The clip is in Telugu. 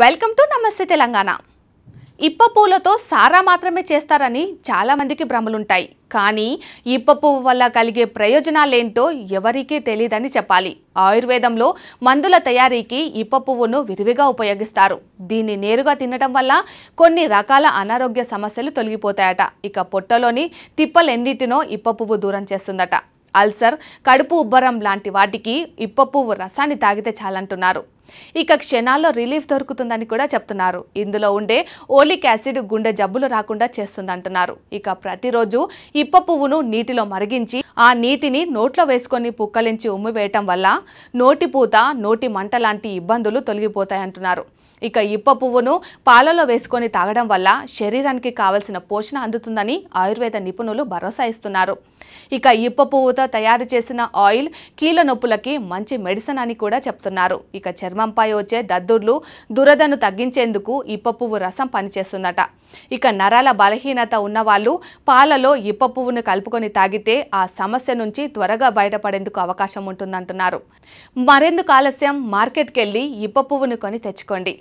వెల్కమ్ టు నమస్తే తెలంగాణ ఇప్ప పూలతో సారా మాత్రమే చేస్తారని చాలామందికి భ్రమలుంటాయి కానీ ఇప్ప పువ్వు వల్ల కలిగే ప్రయోజనాలేంటో ఎవరికీ తెలియదని చెప్పాలి ఆయుర్వేదంలో మందుల తయారీకి ఇప్ప పువ్వును విరివిగా ఉపయోగిస్తారు దీన్ని నేరుగా తినడం వల్ల కొన్ని రకాల అనారోగ్య సమస్యలు తొలగిపోతాయట ఇక పొట్టలోని తిప్పలెన్నిటినో ఇప్ప పువ్వు దూరం చేస్తుందట అల్సర్ కడుపు ఉబ్బరం లాంటి వాటికి ఇప్ప పువ్వు రసాన్ని తాగితే చాలంటున్నారు ఇక క్షణాల్లో రిలీఫ్ దొరుకుతుందని కూడా చెప్తున్నారు ఇందులో ఉండే ఓలిక్ యాసిడ్ గుండె జబ్బులు రాకుండా చేస్తుందంటున్నారు ఇక ప్రతిరోజు ఇప్ప పువ్వును నీటిలో మరిగించి ఆ నీటిని నోట్లో వేసుకొని పుక్కలించి ఉమ్మివేయటం వల్ల నోటి పూత నోటి మంట లాంటి ఇబ్బందులు తొలగిపోతాయంటున్నారు ఇక ఇప్ప పువ్వును పాలలో వేసుకొని తాగడం వల్ల శరీరానికి కావలసిన పోషణ అందుతుందని ఆయుర్వేద నిపుణులు భరోసా ఇస్తున్నారు ఇక ఇప్ప పువ్వుతో తయారు చేసిన ఆయిల్ కీళ్ళ నొప్పులకి మంచి మెడిసిన్ అని కూడా చెప్తున్నారు ఇక చర్మ చర్మంపై వచ్చే దద్దుర్లు దురదను తగ్గించేందుకు ఇప్ప పువ్వు రసం పనిచేస్తుందట ఇక నరాల బలహీనత ఉన్నవాళ్ళు పాలలో ఇప్ప పువ్వును కలుపుకొని తాగితే ఆ సమస్య నుంచి త్వరగా బయటపడేందుకు అవకాశం ఉంటుందంటున్నారు మరెందుకు ఆలస్యం మార్కెట్కెళ్ళి ఇప్ప పువ్వును కొని తెచ్చుకోండి